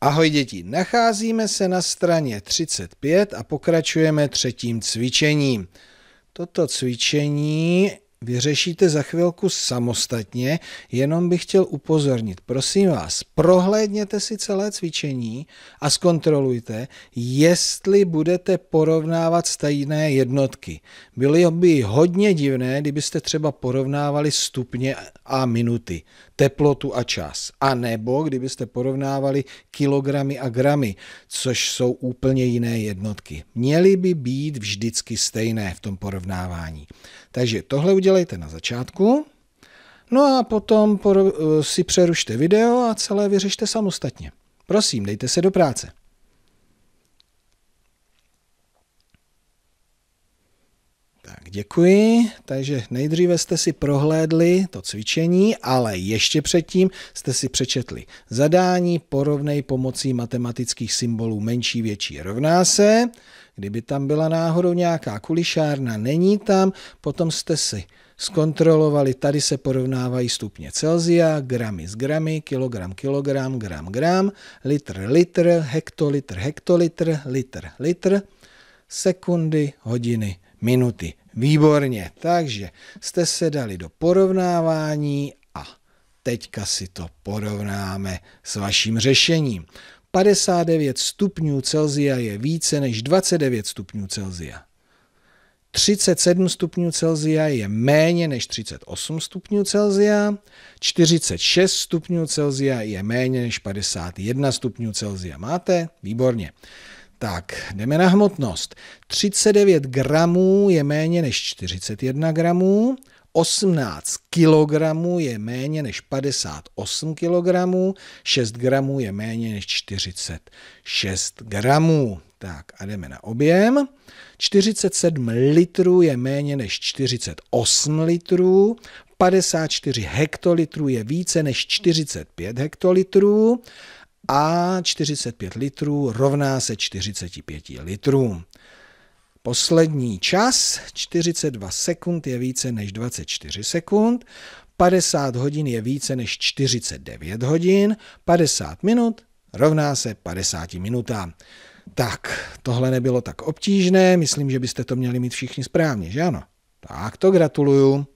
Ahoj děti, nacházíme se na straně 35 a pokračujeme třetím cvičením. Toto cvičení vyřešíte za chvilku samostatně, jenom bych chtěl upozornit. Prosím vás, prohlédněte si celé cvičení a zkontrolujte, jestli budete porovnávat stejné jednotky. Bylo by hodně divné, kdybyste třeba porovnávali stupně a minuty, teplotu a čas. A nebo kdybyste porovnávali kilogramy a gramy, což jsou úplně jiné jednotky. Měly by být vždycky stejné v tom porovnávání. Takže tohle udělám udělejte na začátku. No a potom eh, si přerušte video a celé vyřešte samostatně. Prosím, dejte se do práce. Tak děkuji, takže nejdříve jste si prohlédli to cvičení, ale ještě předtím jste si přečetli zadání porovnej pomocí matematických symbolů menší větší rovná se, Kdyby tam byla náhodou nějaká kulišárna, není tam, potom jste si zkontrolovali, tady se porovnávají stupně Celzia, gramy z gramy, kilogram, kilogram, gram, gram, litr, litr, hektolitr, hektolitr, litr, litr, sekundy, hodiny, minuty. Výborně, takže jste se dali do porovnávání a teďka si to porovnáme s vaším řešením. 59 stupňů Celzia je více než 29 stupňů Celzia. 37 stupňů Celzia je méně než 38 stupňů Celzia, 46 stupňů Celzia je méně než 51 stupňů Celzia. Máte? Výborně. Tak, jdeme na hmotnost. 39 gramů je méně než 41 gramů, 18 kg je méně než 58 kg, 6 gramů je méně než 46 gramů. Tak a jdeme na objem. 47 litrů je méně než 48 litrů, 54 hektolitrů je více než 45 hektolitrů a 45 litrů rovná se 45 litrům. Poslední čas 42 sekund je více než 24 sekund, 50 hodin je více než 49 hodin, 50 minut rovná se 50 minutám. Tak, tohle nebylo tak obtížné, myslím, že byste to měli mít všichni správně, že ano? Tak to gratuluju.